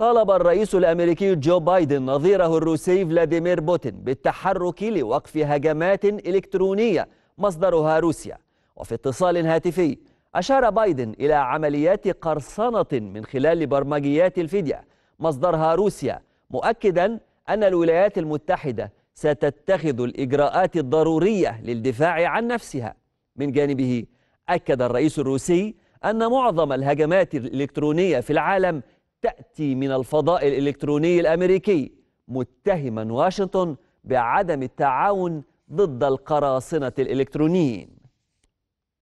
طالب الرئيس الامريكي جو بايدن نظيره الروسي فلاديمير بوتين بالتحرك لوقف هجمات الكترونيه مصدرها روسيا وفي اتصال هاتفي اشار بايدن الى عمليات قرصنه من خلال برمجيات الفديه مصدرها روسيا مؤكدا ان الولايات المتحده ستتخذ الاجراءات الضروريه للدفاع عن نفسها من جانبه اكد الرئيس الروسي ان معظم الهجمات الالكترونيه في العالم تأتي من الفضاء الإلكتروني الأمريكي متهما واشنطن بعدم التعاون ضد القراصنة الإلكترونيين